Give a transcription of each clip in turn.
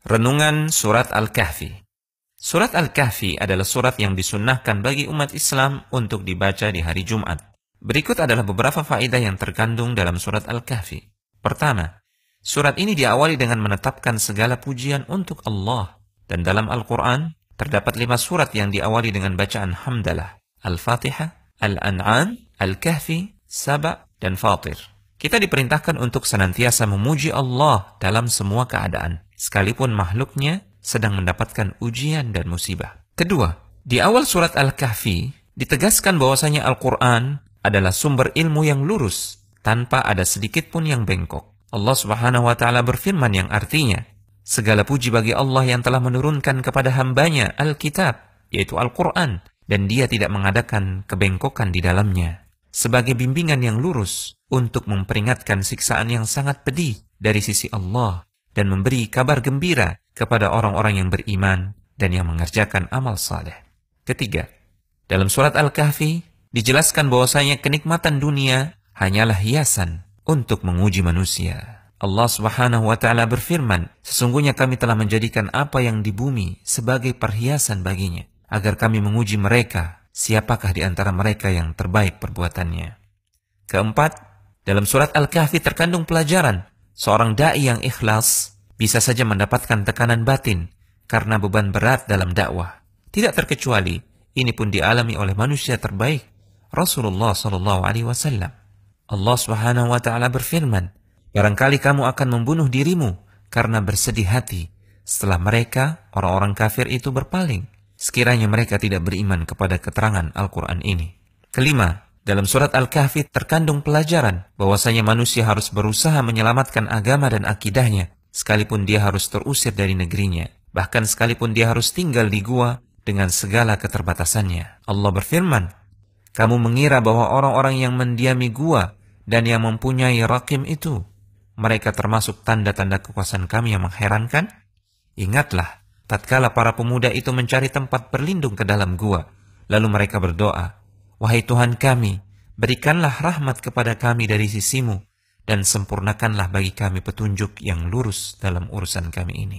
Renungan Surat Al-Kahfi Surat Al-Kahfi adalah surat yang disunnahkan bagi umat Islam untuk dibaca di hari Jumat. Berikut adalah beberapa faedah yang terkandung dalam surat Al-Kahfi. Pertama, surat ini diawali dengan menetapkan segala pujian untuk Allah. Dan dalam Al-Quran, terdapat lima surat yang diawali dengan bacaan Hamdalah. Al-Fatihah, Al-An'am, Al-Kahfi, Sabah, dan Fatir. Kita diperintahkan untuk senantiasa memuji Allah dalam semua keadaan, sekalipun makhluknya sedang mendapatkan ujian dan musibah. Kedua, di awal surat Al-Kahfi, ditegaskan bahwasanya Al-Quran adalah sumber ilmu yang lurus, tanpa ada sedikit pun yang bengkok. Allah subhanahu wa ta'ala berfirman yang artinya, Segala puji bagi Allah yang telah menurunkan kepada hambanya Alkitab, yaitu Al-Quran, dan dia tidak mengadakan kebengkokan di dalamnya sebagai bimbingan yang lurus untuk memperingatkan siksaan yang sangat pedih dari sisi Allah dan memberi kabar gembira kepada orang-orang yang beriman dan yang mengerjakan amal saleh. Ketiga, dalam surat Al-Kahfi dijelaskan bahwasanya kenikmatan dunia hanyalah hiasan untuk menguji manusia. Allah Subhanahu wa taala berfirman, "Sesungguhnya kami telah menjadikan apa yang di bumi sebagai perhiasan baginya, agar kami menguji mereka siapakah di antara mereka yang terbaik perbuatannya. Keempat, dalam surat Al-Kahfi terkandung pelajaran, seorang da'i yang ikhlas bisa saja mendapatkan tekanan batin karena beban berat dalam dakwah. Tidak terkecuali, ini pun dialami oleh manusia terbaik, Rasulullah Shallallahu Alaihi Wasallam. Allah Subhanahu Wa Taala berfirman, barangkali kamu akan membunuh dirimu karena bersedih hati setelah mereka orang-orang kafir itu berpaling sekiranya mereka tidak beriman kepada keterangan Al-Quran ini. Kelima, dalam surat Al-Kahfi terkandung pelajaran bahwasanya manusia harus berusaha menyelamatkan agama dan akidahnya, sekalipun dia harus terusir dari negerinya, bahkan sekalipun dia harus tinggal di gua dengan segala keterbatasannya. Allah berfirman, Kamu mengira bahwa orang-orang yang mendiami gua dan yang mempunyai rakim itu, mereka termasuk tanda-tanda kekuasaan kami yang mengherankan? Ingatlah, Tatkala para pemuda itu mencari tempat berlindung ke dalam gua, lalu mereka berdoa, Wahai Tuhan kami, berikanlah rahmat kepada kami dari sisimu, dan sempurnakanlah bagi kami petunjuk yang lurus dalam urusan kami ini.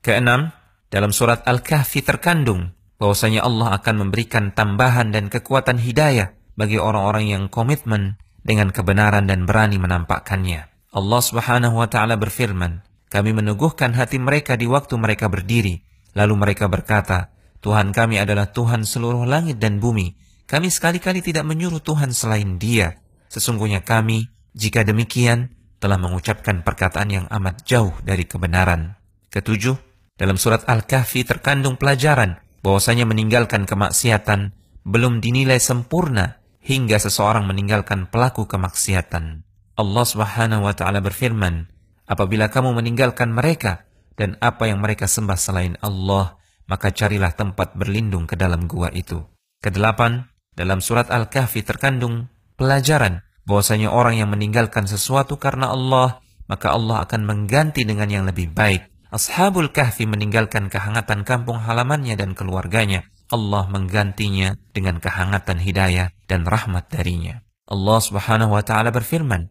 Keenam, dalam surat Al-Kahfi terkandung bahwasanya Allah akan memberikan tambahan dan kekuatan hidayah bagi orang-orang yang komitmen dengan kebenaran dan berani menampakkannya. Allah Subhanahu wa taala berfirman, kami meneguhkan hati mereka di waktu mereka berdiri. Lalu mereka berkata, Tuhan kami adalah Tuhan seluruh langit dan bumi. Kami sekali-kali tidak menyuruh Tuhan selain dia. Sesungguhnya kami, jika demikian, telah mengucapkan perkataan yang amat jauh dari kebenaran. Ketujuh, dalam surat Al-Kahfi terkandung pelajaran bahwasanya meninggalkan kemaksiatan belum dinilai sempurna hingga seseorang meninggalkan pelaku kemaksiatan. Allah Subhanahu wa taala berfirman, Apabila kamu meninggalkan mereka dan apa yang mereka sembah selain Allah, maka carilah tempat berlindung ke dalam gua itu. Kedelapan, dalam surat Al-Kahfi terkandung pelajaran bahwasanya orang yang meninggalkan sesuatu karena Allah, maka Allah akan mengganti dengan yang lebih baik. Ashabul Kahfi meninggalkan kehangatan kampung halamannya dan keluarganya. Allah menggantinya dengan kehangatan hidayah dan rahmat darinya. Allah Subhanahu wa taala berfirman,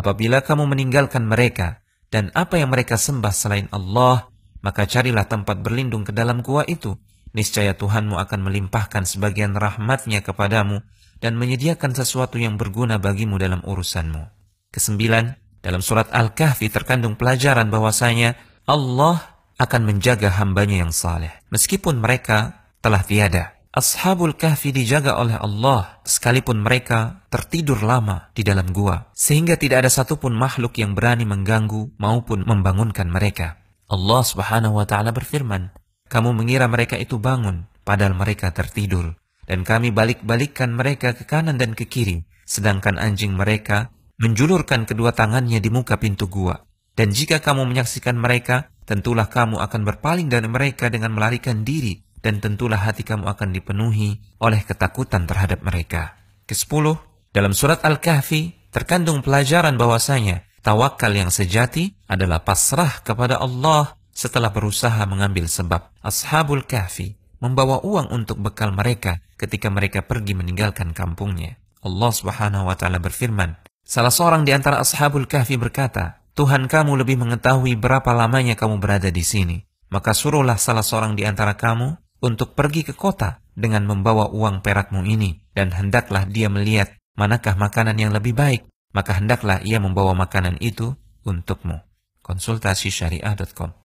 "Apabila kamu meninggalkan mereka dan apa yang mereka sembah selain Allah, maka carilah tempat berlindung ke dalam gua itu. Niscaya Tuhanmu akan melimpahkan sebagian rahmatnya kepadamu dan menyediakan sesuatu yang berguna bagimu dalam urusanmu. Kesembilan, dalam surat Al-Kahfi terkandung pelajaran bahwasanya Allah akan menjaga hambanya yang saleh, meskipun mereka telah tiada. Ashabul Kahfi dijaga oleh Allah sekalipun mereka tertidur lama di dalam gua sehingga tidak ada satupun makhluk yang berani mengganggu maupun membangunkan mereka. Allah Subhanahu wa taala berfirman, "Kamu mengira mereka itu bangun padahal mereka tertidur dan kami balik-balikkan mereka ke kanan dan ke kiri sedangkan anjing mereka menjulurkan kedua tangannya di muka pintu gua. Dan jika kamu menyaksikan mereka, tentulah kamu akan berpaling dari mereka dengan melarikan diri dan tentulah hati kamu akan dipenuhi oleh ketakutan terhadap mereka. Kesepuluh, dalam surat Al-Kahfi terkandung pelajaran bahwasanya tawakal yang sejati adalah pasrah kepada Allah setelah berusaha mengambil sebab. Ashabul Kahfi membawa uang untuk bekal mereka ketika mereka pergi meninggalkan kampungnya. Allah Subhanahu wa taala berfirman, salah seorang di antara Ashabul Kahfi berkata, "Tuhan kamu lebih mengetahui berapa lamanya kamu berada di sini." Maka suruhlah salah seorang di antara kamu untuk pergi ke kota dengan membawa uang perakmu ini, dan hendaklah dia melihat manakah makanan yang lebih baik, maka hendaklah ia membawa makanan itu untukmu. Konsultasi syariah.com